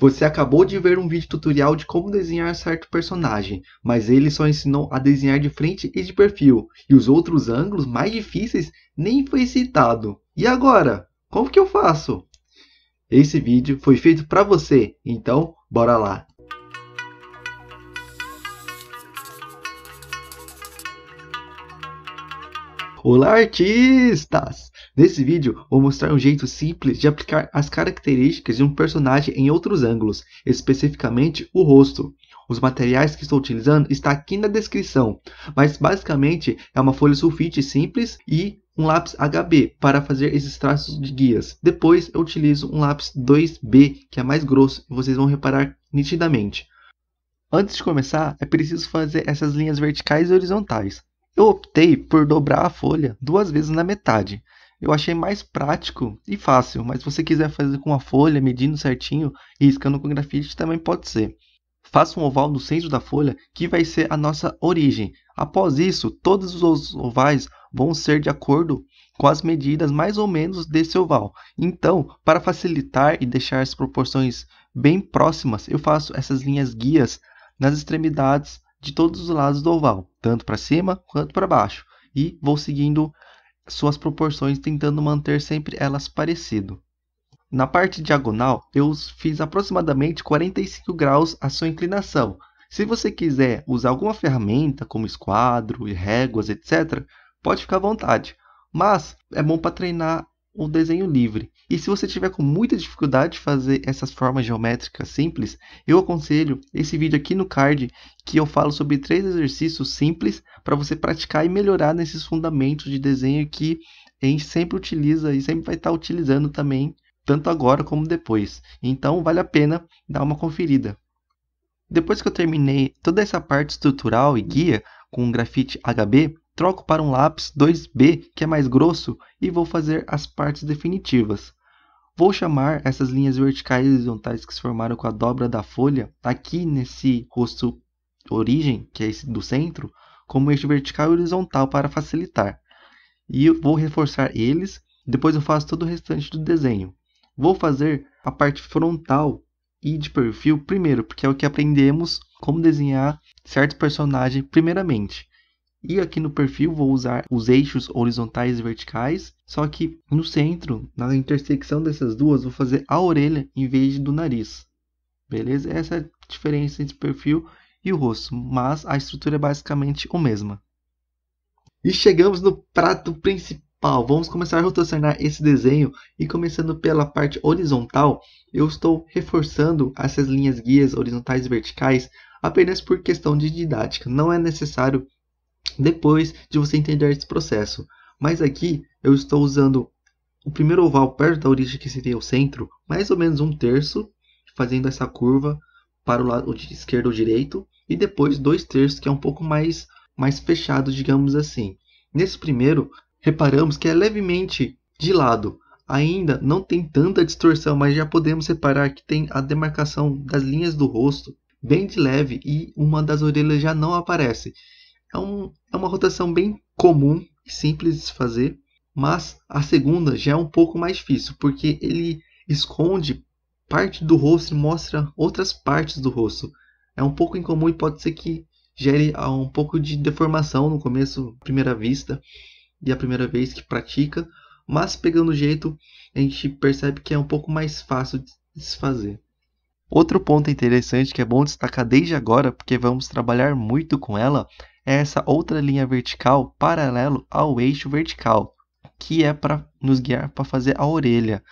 Você acabou de ver um vídeo tutorial de como desenhar certo personagem, mas ele só ensinou a desenhar de frente e de perfil, e os outros ângulos mais difíceis nem foi citado. E agora? Como que eu faço? Esse vídeo foi feito para você, então bora lá! Olá artistas! Nesse vídeo, vou mostrar um jeito simples de aplicar as características de um personagem em outros ângulos, especificamente o rosto. Os materiais que estou utilizando está aqui na descrição, mas basicamente é uma folha sulfite simples e um lápis HB para fazer esses traços de guias. Depois eu utilizo um lápis 2B, que é mais grosso, e vocês vão reparar nitidamente. Antes de começar, é preciso fazer essas linhas verticais e horizontais. Eu optei por dobrar a folha duas vezes na metade eu achei mais prático e fácil, mas se você quiser fazer com uma folha, medindo certinho e riscando com grafite também pode ser. Faça um oval no centro da folha, que vai ser a nossa origem. Após isso, todos os ovais vão ser de acordo com as medidas mais ou menos desse oval. Então, para facilitar e deixar as proporções bem próximas, eu faço essas linhas guias nas extremidades de todos os lados do oval, tanto para cima quanto para baixo, e vou seguindo suas proporções tentando manter sempre elas parecido. Na parte diagonal, eu fiz aproximadamente 45 graus a sua inclinação. Se você quiser usar alguma ferramenta, como esquadro e réguas, etc., pode ficar à vontade. Mas é bom para treinar um desenho livre. E se você tiver com muita dificuldade de fazer essas formas geométricas simples, eu aconselho esse vídeo aqui no card que eu falo sobre três exercícios simples para você praticar e melhorar nesses fundamentos de desenho que a gente sempre utiliza e sempre vai estar tá utilizando também, tanto agora como depois. Então vale a pena dar uma conferida. Depois que eu terminei toda essa parte estrutural e guia com o grafite HB, troco para um lápis 2B que é mais grosso e vou fazer as partes definitivas. Vou chamar essas linhas verticais e horizontais que se formaram com a dobra da folha, aqui nesse rosto origem, que é esse do centro, como eixo vertical e horizontal para facilitar. E eu vou reforçar eles, depois eu faço todo o restante do desenho. Vou fazer a parte frontal e de perfil primeiro, porque é o que aprendemos como desenhar certo personagem primeiramente. E aqui no perfil vou usar os eixos horizontais e verticais, só que no centro, na intersecção dessas duas, vou fazer a orelha em vez do nariz. Beleza? Essa é a diferença entre o perfil e o rosto, mas a estrutura é basicamente a mesma. E chegamos no prato principal. Vamos começar a rotacionar esse desenho e começando pela parte horizontal, eu estou reforçando essas linhas guias horizontais e verticais apenas por questão de didática. Não é necessário depois de você entender esse processo. Mas aqui eu estou usando o primeiro oval perto da origem que seria o centro, mais ou menos um terço, fazendo essa curva para o lado esquerdo ou direito, e depois dois terços, que é um pouco mais, mais fechado, digamos assim. Nesse primeiro, reparamos que é levemente de lado, ainda não tem tanta distorção, mas já podemos reparar que tem a demarcação das linhas do rosto bem de leve e uma das orelhas já não aparece. É um, é uma rotação bem comum e simples de se fazer, mas a segunda já é um pouco mais difícil, porque ele esconde parte do rosto e mostra outras partes do rosto. É um pouco incomum e pode ser que gere ah, um pouco de deformação no começo, primeira vista e a primeira vez que pratica, mas pegando o jeito, a gente percebe que é um pouco mais fácil de se fazer. Outro ponto interessante que é bom destacar desde agora, porque vamos trabalhar muito com ela, é essa outra linha vertical paralelo ao eixo vertical, que é para nos guiar para fazer a orelha.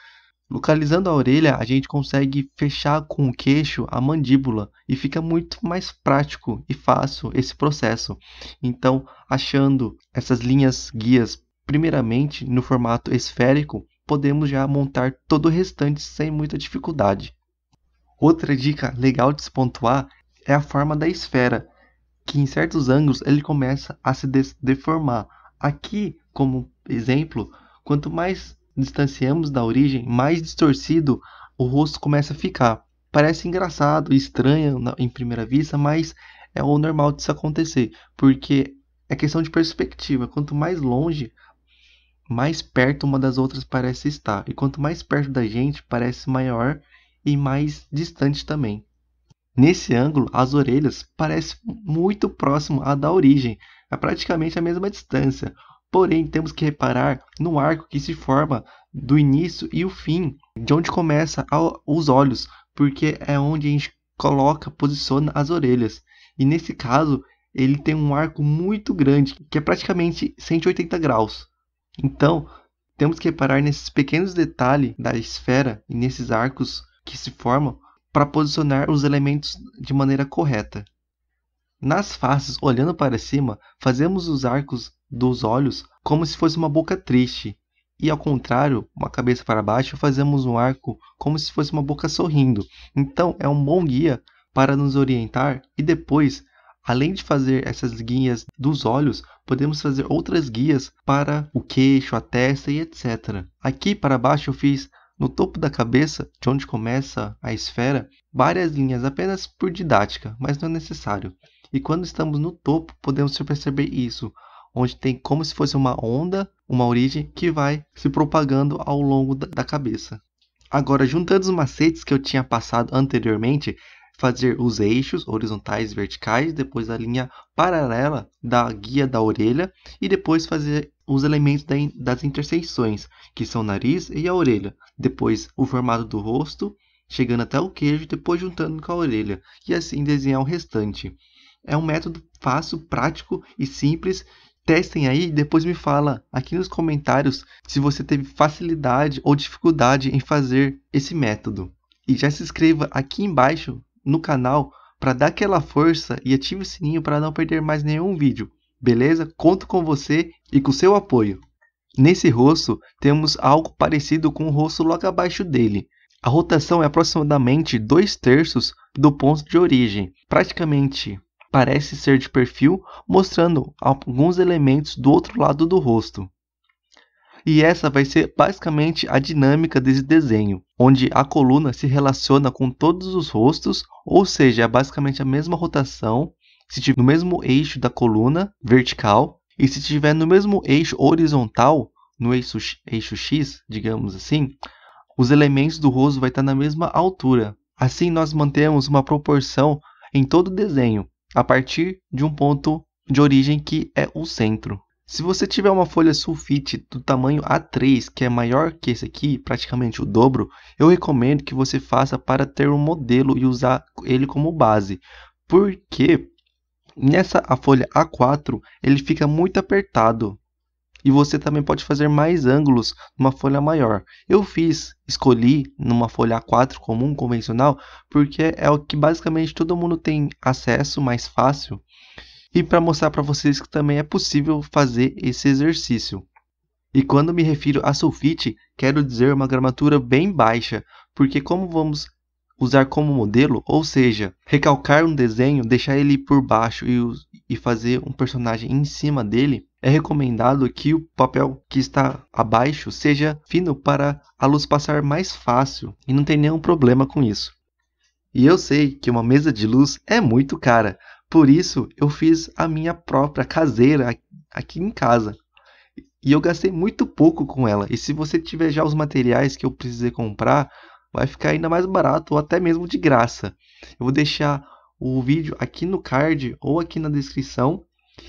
Localizando a orelha, a gente consegue fechar com o queixo a mandíbula e fica muito mais prático e fácil esse processo. Então, achando essas linhas guias primeiramente no formato esférico, podemos já montar todo o restante sem muita dificuldade. Outra dica legal de se pontuar é a forma da esfera que em certos ângulos ele começa a se deformar. Aqui, como exemplo, quanto mais distanciamos da origem, mais distorcido o rosto começa a ficar. Parece engraçado e estranho em primeira vista, mas é o normal disso acontecer, porque é questão de perspectiva. Quanto mais longe, mais perto uma das outras parece estar, e quanto mais perto da gente, parece maior e mais distante também. Nesse ângulo, as orelhas parecem muito próximo à da origem, a é praticamente a mesma distância. Porém, temos que reparar no arco que se forma do início e o fim, de onde começa os olhos, porque é onde a gente coloca, posiciona as orelhas. E nesse caso, ele tem um arco muito grande, que é praticamente 180 graus. Então, temos que reparar nesses pequenos detalhes da esfera e nesses arcos que se formam para posicionar os elementos de maneira correta. Nas faces olhando para cima, fazemos os arcos dos olhos como se fosse uma boca triste, e ao contrário, uma cabeça para baixo, fazemos um arco como se fosse uma boca sorrindo. Então, é um bom guia para nos orientar e depois, além de fazer essas guias dos olhos, podemos fazer outras guias para o queixo, a testa e etc. Aqui para baixo eu fiz no topo da cabeça, de onde começa a esfera, várias linhas apenas por didática, mas não é necessário. E quando estamos no topo, podemos perceber isso, onde tem como se fosse uma onda, uma origem que vai se propagando ao longo da cabeça. Agora, juntando os macetes que eu tinha passado anteriormente, fazer os eixos horizontais e verticais, depois a linha paralela da guia da orelha e depois fazer os elementos das interseções, que são o nariz e a orelha, depois o formato do rosto, chegando até o queijo, depois juntando com a orelha, e assim desenhar o restante. É um método fácil, prático e simples. Testem aí e depois me fala aqui nos comentários se você teve facilidade ou dificuldade em fazer esse método. E já se inscreva aqui embaixo no canal para dar aquela força e ative o sininho para não perder mais nenhum vídeo, beleza? Conto com você e com seu apoio. Nesse rosto, temos algo parecido com o rosto logo abaixo dele. A rotação é aproximadamente 2 terços do ponto de origem, praticamente parece ser de perfil, mostrando alguns elementos do outro lado do rosto e essa vai ser basicamente a dinâmica desse desenho, onde a coluna se relaciona com todos os rostos, ou seja, é basicamente a mesma rotação se estiver no mesmo eixo da coluna vertical e se estiver no mesmo eixo horizontal, no eixo, eixo X, digamos assim, os elementos do rosto vai estar na mesma altura. Assim nós mantemos uma proporção em todo o desenho, a partir de um ponto de origem que é o centro. Se você tiver uma folha sulfite do tamanho A3, que é maior que esse aqui, praticamente o dobro, eu recomendo que você faça para ter um modelo e usar ele como base, porque nessa a folha A4 ele fica muito apertado. E você também pode fazer mais ângulos numa folha maior. Eu fiz, escolhi numa folha A4 comum, convencional, porque é o que basicamente todo mundo tem acesso mais fácil e para mostrar para vocês que também é possível fazer esse exercício. E quando me refiro a sulfite, quero dizer uma gramatura bem baixa, porque como vamos usar como modelo, ou seja, recalcar um desenho, deixar ele por baixo e, e fazer um personagem em cima dele, é recomendado que o papel que está abaixo seja fino para a luz passar mais fácil e não tem nenhum problema com isso. E eu sei que uma mesa de luz é muito cara, por isso, eu fiz a minha própria caseira aqui em casa. E eu gastei muito pouco com ela. E se você tiver já os materiais que eu precisei comprar, vai ficar ainda mais barato ou até mesmo de graça. Eu vou deixar o vídeo aqui no card ou aqui na descrição.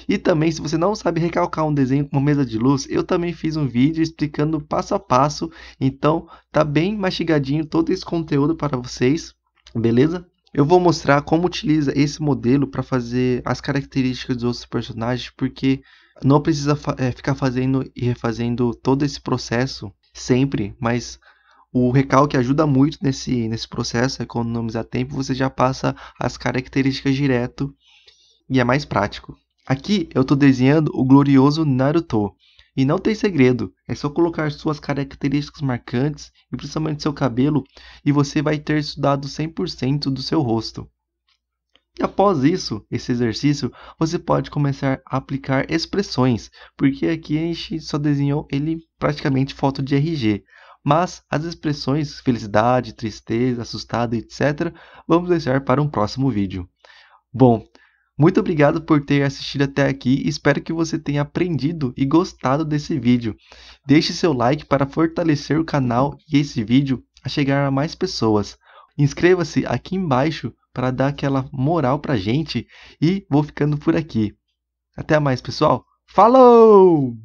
E também, se você não sabe recalcar um desenho com uma mesa de luz, eu também fiz um vídeo explicando passo a passo. Então, tá bem mastigadinho todo esse conteúdo para vocês, beleza? Eu vou mostrar como utiliza esse modelo para fazer as características dos outros personagens, porque não precisa fa é, ficar fazendo e refazendo todo esse processo sempre, mas o recalque ajuda muito nesse, nesse processo, economizar tempo, você já passa as características direto e é mais prático. Aqui eu estou desenhando o glorioso Naruto, e não tem segredo, é só colocar suas características marcantes e principalmente seu cabelo e você vai ter estudado 100% do seu rosto. E após isso, esse exercício, você pode começar a aplicar expressões, porque aqui a gente só desenhou ele praticamente foto de RG, mas as expressões felicidade, tristeza, assustado, etc., vamos deixar para um próximo vídeo. Bom, muito obrigado por ter assistido até aqui, espero que você tenha aprendido e gostado desse vídeo. Deixe seu like para fortalecer o canal e esse vídeo a chegar a mais pessoas. Inscreva-se aqui embaixo para dar aquela moral para gente e vou ficando por aqui. Até mais, pessoal. Falou!